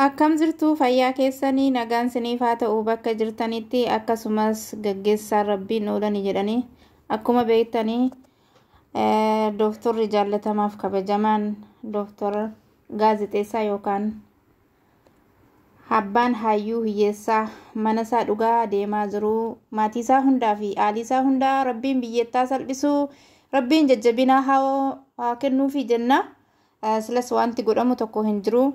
Akkam jirtu fayyaa keessanii nagaan siniif siniifaa ta'uu bakka jirtanitti akkasumas gaggeessaa rabbiin oolanii jedhanii akkuma beektanii eh, dooftorri jaallatamaaf kabajamaan dooftora gaazexeessaa yookaan abbaan hayyuu hiyyeessaa mana isaa dhugaa adeemaa jiruu maatii isaa hundaa fi aalii isaa hundaa rabbiin biyyettaa salphisuu rabbiin jajjabinaa haa kennuufi jenna eh, silas wanti godhamu tokko hin jiru.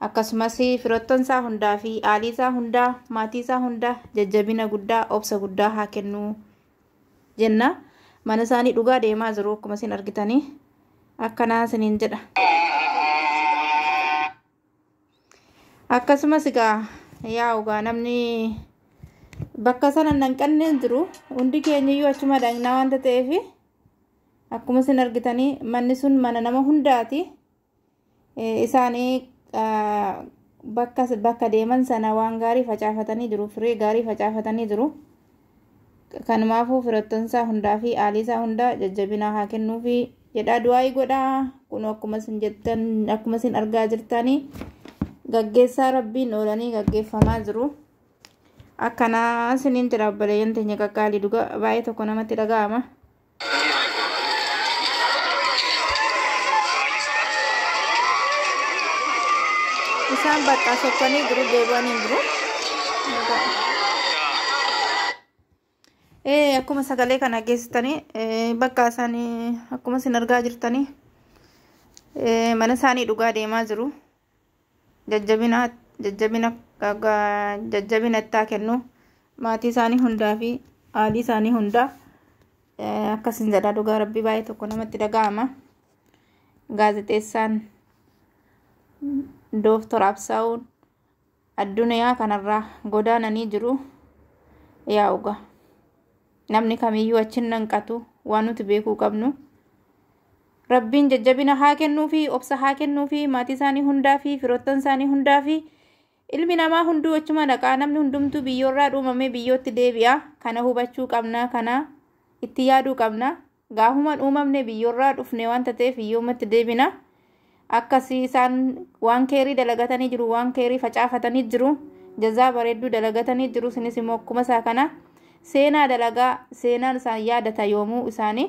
akkasumas isaa hundaa fi isaa hundaa maatii isaa hundaa jajjabina guddaa obsa guddaa haa kennuu jenna mana isaanii dhugaa deemaa jiru akkuma isin argitanii akkanaa isiniin jedha akkasumas egaa yaa ugaa namni bakka sana nan qanneen jiru hundi keenyayyuu achuma daanginaa waanta ta'eef akkuma isin argitanii manni sun mana nama hundaati isaanii bakka bakka deeman sana waan gaarii facaafatanii jiru firee gaarii facaafatanii jiru kanumaafuu firattoonsaa hundaa fi aaliisaa hundaa jajjabinaa haa kennuu fi jedhaa du'aa'ii godhaa kun akkuma isin argaa jirtanii gaggeessaa rabbiin oolanii gaggeeffamaa jiru. Akkanaa isiniin jiraabbalee yanteenya qaqqaalii dhugaa baay'ee tokko namatti dhaga'ama. isaan bakka socho'anii jiru deebi'anii jiru. Akkuma sagalee kana geessitanii bakka isaan akkuma isin argaa jirtanii mana isaanii dhugaa deemaa jiru. Jajjabina jajjabina jajjabina ittaa kennu maatii isaanii hundaa fi haalii isaanii hundaa akkasin jedha dhugaa rabbii baay'ee tokko namatti dhaga'ama. Gaazexeessaan dooftor Absaa'uun addunyaa kanarraa godaananii jiru yaa'uga. Namni kamiyyuu achiin nanqatu waan nuti beekuu qabnu. Rabbiin jajjabina haa kennuufi obsa haa kennuufi maatii isaanii hundaa fi firoottan isaanii hundaa fi ilmi namaa hunduu achuma dhaqaa namni hundumtuu biyyoorraa dhuumamee biyyootti deebi'a. Kana hubachuu qabna. Kana itti yaaduu qabna. Gaafuma dhuumamne biyyoorraa dhufne waan ta'eef biyyoomatti deebina. akkasii isaan waan keerii dalagatanii jiru waan keerii facaafatanii jiru jazaa bareeddu dalagatanii jiru sinis immoo akkuma isaa kana seenaa dalagaa seenaan isaan yaadata yoomuu isaanii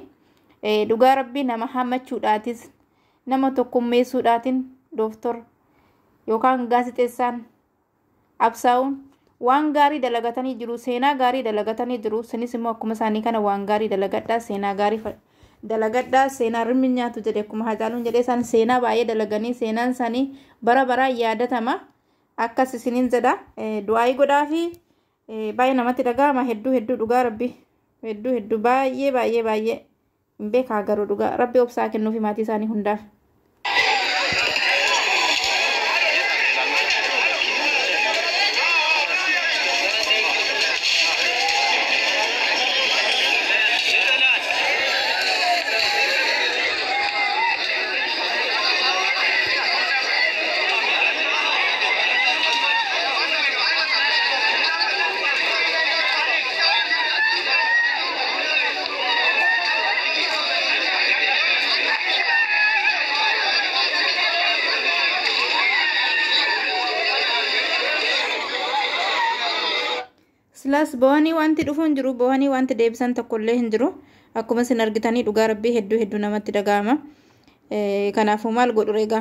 dhugaa rabbii nama hammachuudhaatis nama tokkummeessuudhaatiin dooftor yookaan gaazixeessaan absaa'uun waan gaarii dalagatanii jiru seenaa gaarii dalagatanii jiru sinis immoo akkuma isaanii kana waan gaarii dalagadhaa seenaa gaarii dalagadhaa seenaa rimmi nyaatu jedhe akkuma hajaaluun jedhee isaan seenaa baay'ee dalaganii seenaan isaanii bara baraan yaadatama akkas isiniin jedha du'aayii godhaa fi e, baay'ee namatti dhaga'ama hedduu hedduu dhugaa rabbi hedduu hedduu baay'ee baay'ee baay'ee hin beekaa garuu dhugaa rabbi obsaa kennuufi maatii isaanii hundaaf. pilas bohanii wanti dhufu hin jiru bohanii wanti deebisan tokkollee hin jiru akkuma isin argitanii dhugaa rabbii hedduu hedduu namatti dhaga'ama kanaafuu maal godhu egaa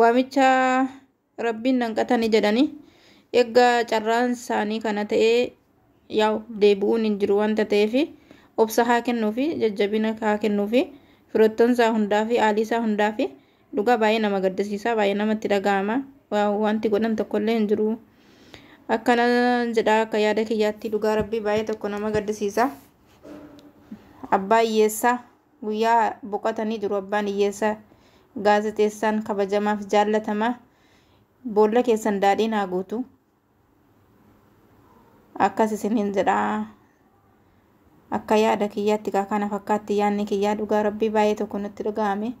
waamicha rabbiin danqatanii jedhanii egaa carraan isaanii kana ta'ee yaa deebi'uun hin jiru wanta ta'eef obsa haa kennuufi jajjabina haa kennuufi firoottonsaa hundaa fi aaliisaa hundaa fi dhugaa baay'ee nama gaddisiisaa baay'ee namatti dhaga'ama wanti godhan tokkollee hin jiru. akkana jedha akka yaada kiyyatti dhugaa rabbii baay'ee tokko nama gaddisiisa abbaa hiyyeessaa guyyaa boqotanii jiru abbaan hiyyeessaa gaazexeessaan kabajamaaf jaallatama boolla keessan daadhiin haa guutu akkas isiniin jedha akka yaada kiyyaatti kaa kana fakkaatti yaadni kiyyaa dhugaa rabbii baay'ee tokko nutti dhuga'ame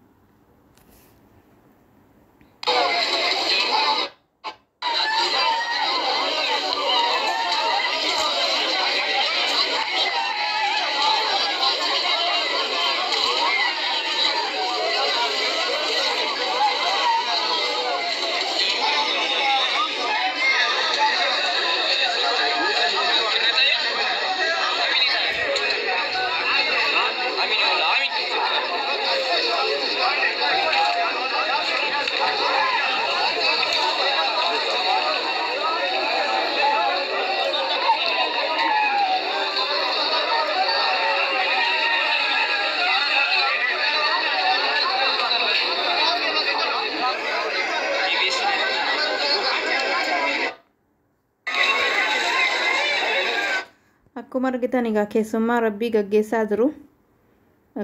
akkuma argitan egaa keessummaa rabbii gaggeessaa jiru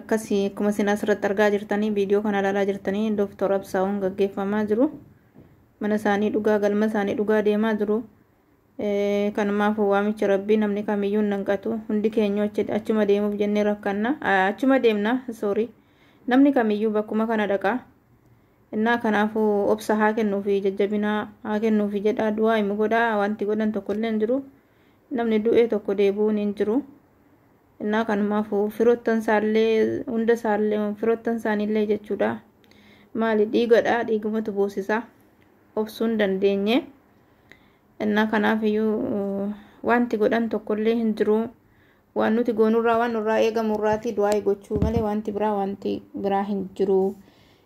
akkasii akkuma isin asirratti argaa jirtanii viidiyoo kana ilaalaa jirtanii dooftor Absaa'uun gaggeeffamaa jiru mana isaanii dhugaa galma isaanii dhugaa deemaa jiru kanumaaf waamicha rabbii namni kamiyyuu hin nanqatu hundi keenya achuma deemuuf jennee rakkanna achuma deemna namni kamiyyuu bakkuma kana dhaqa innaa kanaafu obsa haa kennuufi jajjabinaa haa kennuufi jedhaa du'aa himu godhaa wanti godhan tokkollee hin jiru. namni du'ee tokko deebi'uun hin jiru innaa kanumaafu firoottan isaallee hunda isaallee firoottan isaaniillee jechuudha maali dhiigadha dhiigamatu boosisa of hin dandeenye innaa kanaaf iyyuu uh, wanti godhan tokkollee hin jiru waan nuti goonurraa waan nurraa eegamurraatii du'aa gochuu malee wanti biraa wanti biraa hin jiru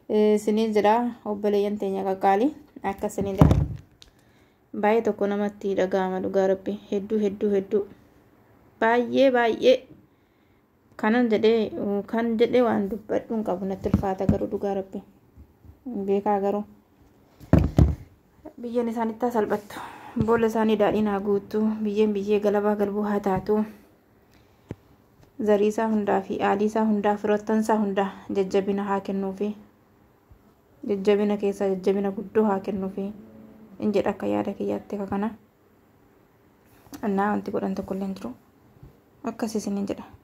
isiniin eh, jedha obboleeyyan teenya qaqqaali akka isinii jedha. baay'ee tokko namatti dhaga'ama dhugaa rabbi hedduu hedduu hedduu baay'ee baay'ee kanan jedhee kan jedhee waan dubbadhuun qabu natti ulfaata garuu dhugaa rabbi beekaa garuu biyyeen isaanitti salphattu boolla isaanii daadhiin haa guuttu biyyeen biyyee galabaa galbuu haa taatu zarii isaa hundaa fi aalii isaa hundaa fi isaa hundaa jajjabina haa kennuufi jajjabina keessaa jajjabina guddoo haa kennuufi. in akka yaada kiyyaatti akka kana annaa wanti godhan tokko illee jiru akkas isin jedha